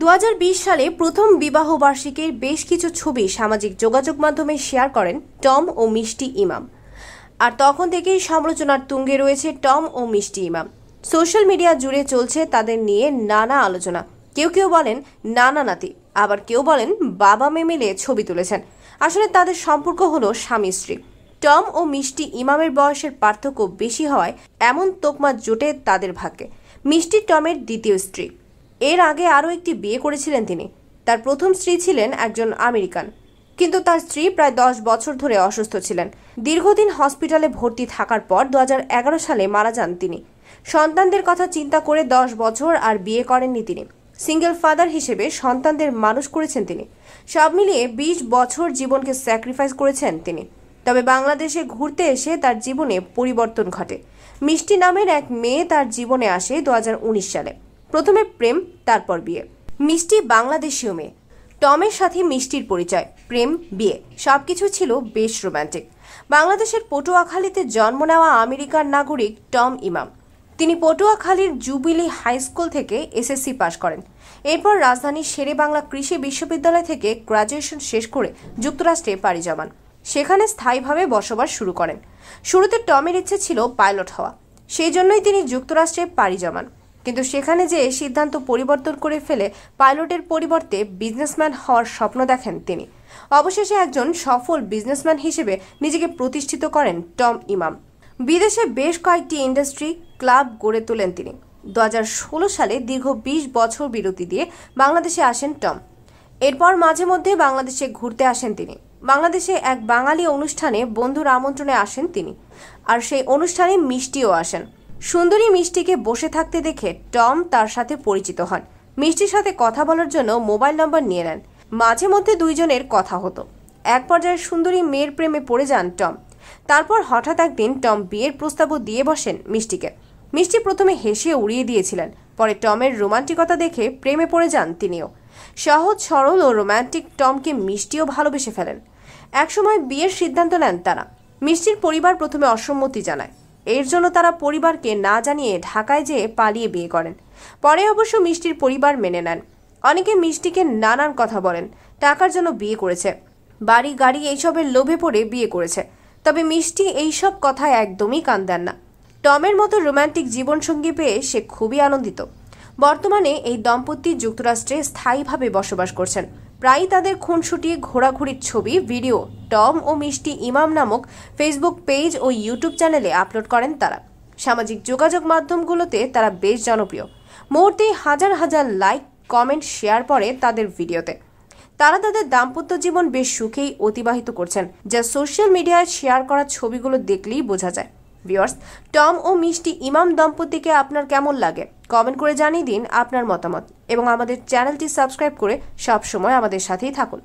দু সালে প্রথম বিবাহ বার্ষিকীর বেশ কিছু ছবি সামাজিক যোগাযোগ মাধ্যমে শেয়ার করেন টম ও মিষ্টি ইমাম আর তখন থেকেই সমালোচনার তুঙ্গে রয়েছে টম ও মিষ্টি ইমাম সোশ্যাল মিডিয়া জুড়ে চলছে তাদের নিয়ে নানা আলোচনা কেউ কেউ বলেন নানা নাতি আবার কেউ বলেন বাবা মেয়ে মিলে ছবি তুলেছেন আসলে তাদের সম্পর্ক হলো স্বামী স্ত্রী টম ও মিষ্টি ইমামের বয়সের পার্থক্য বেশি হওয়ায় এমন তোকমা জোটে তাদের ভাগ্যে মিষ্টি টমের দ্বিতীয় স্ত্রী এর আগে আরও একটি বিয়ে করেছিলেন তিনি তার প্রথম স্ত্রী ছিলেন একজন আমেরিকান কিন্তু তার স্ত্রী প্রায় দশ বছর ধরে অসুস্থ ছিলেন দীর্ঘদিন হসপিটালে ভর্তি থাকার পর দু সালে মারা যান তিনি সন্তানদের কথা চিন্তা করে দশ বছর আর বিয়ে করেননি তিনি সিঙ্গেল ফাদার হিসেবে সন্তানদের মানুষ করেছেন তিনি সব মিলিয়ে বিশ বছর জীবনকে স্যাক্রিফাইস করেছেন তিনি তবে বাংলাদেশে ঘুরতে এসে তার জীবনে পরিবর্তন ঘটে মিষ্টি নামের এক মেয়ে তার জীবনে আসে দু সালে প্রথমে প্রেম তারপর বিয়ে মিষ্টি বাংলাদেশীয় মেয়ে টমের সাথে মিষ্টির পরিচয় প্রেম বিয়ে সবকিছু ছিল বেশ রোম্যান্টিক বাংলাদেশের পটুয়াখালীতে জন্ম নেওয়া আমেরিকার নাগরিক টম ইমাম তিনি পটুয়াখালীর জুবিলি হাই স্কুল থেকে এসএসসি পাশ করেন এরপর রাজধানীর শেরে বাংলা কৃষি বিশ্ববিদ্যালয় থেকে গ্রাজুয়েশন শেষ করে যুক্তরাষ্ট্রে পাড়ি জমান সেখানে স্থায়ীভাবে বসবাস শুরু করেন শুরুতে টমের ইচ্ছে ছিল পাইলট হওয়া সেই জন্যই তিনি যুক্তরাষ্ট্রে পাড়ি জমান কিন্তু সেখানে যে সিদ্ধান্ত পরিবর্তন করে ফেলে পাইলটের পরিবর্তে বিজনেসম্যান হওয়ার স্বপ্ন দেখেন তিনি অবশেষে একজন সফল বিজনেসম্যান হিসেবে নিজেকে প্রতিষ্ঠিত করেন টম ইমাম বিদেশে বেশ কয়েকটি ইন্ডাস্ট্রি ক্লাব গড়ে তোলেন তিনি দু সালে দীর্ঘ বিশ বছর বিরতি দিয়ে বাংলাদেশে আসেন টম এরপর মাঝে মধ্যে বাংলাদেশে ঘুরতে আসেন তিনি বাংলাদেশে এক বাঙালি অনুষ্ঠানে বন্ধুর আমন্ত্রণে আসেন তিনি আর সেই অনুষ্ঠানে মিষ্টিও আসেন সুন্দরী মিষ্টিকে বসে থাকতে দেখে টম তার সাথে পরিচিত হন মিষ্টির সাথে কথা বলার জন্য মোবাইল নম্বর নিয়ে নেন মাঝে মধ্যে দুইজনের কথা হতো এক পর্যায়ে সুন্দরী মেয়ের প্রেমে পড়ে যান টম তারপর হঠাৎ একদিন টম বিয়ের প্রস্তাবও দিয়ে বসেন মিষ্টিকে মিষ্টি প্রথমে হেসে উড়িয়ে দিয়েছিলেন পরে টমের রোমান্টিকতা দেখে প্রেমে পড়ে যান তিনিও সহজ সরল ও রোম্যান্টিক টমকে মিষ্টিও ভালোবেসে ফেলেন একসময় বিয়ের সিদ্ধান্ত নেন তারা মিষ্টির পরিবার প্রথমে অসম্মতি জানায় এর জন্য তারা পরিবারকে না জানিয়ে ঢাকায় যেয়ে পালিয়ে বিয়ে করেন পরে অবশ্য মিষ্টির পরিবার মেনে নেন অনেকে মিষ্টিকে নানান কথা বলেন টাকার জন্য বিয়ে করেছে বাড়ি গাড়ি এইসবের লোভে পড়ে বিয়ে করেছে তবে মিষ্টি এইসব কথায় একদমই কান দেন না টমের মতো রোম্যান্টিক জীবনসঙ্গী পেয়ে সে খুবই আনন্দিত বর্তমানে এই দম্পতি যুক্তরাষ্ট্রে স্থায়ীভাবে বসবাস করছেন প্রায়ই তাদের খুনসুটি ঘোরাঘুরির ছবি ভিডিও টম ও মিষ্টি ইমাম নামক ফেসবুক পেজ ও ইউটিউব চ্যানেলে আপলোড করেন তারা সামাজিক যোগাযোগ মাধ্যমগুলোতে তারা বেশ জনপ্রিয় মুহূর্তেই হাজার হাজার লাইক কমেন্ট শেয়ার পরে তাদের ভিডিওতে তারা তাদের দাম্পত্য জীবন বেশ সুখেই অতিবাহিত করছেন যা সোশ্যাল মিডিয়ায় শেয়ার করা ছবিগুলো দেখলেই বোঝা যায় ভিওর্স টম ও মিষ্টি ইমাম দম্পতিকে আপনার কেমন লাগে কমেন্ট করে জানিয়ে দিন আপনার মতামত এবং আমাদের চ্যানেলটি সাবস্ক্রাইব করে সবসময় আমাদের সাথেই থাকুন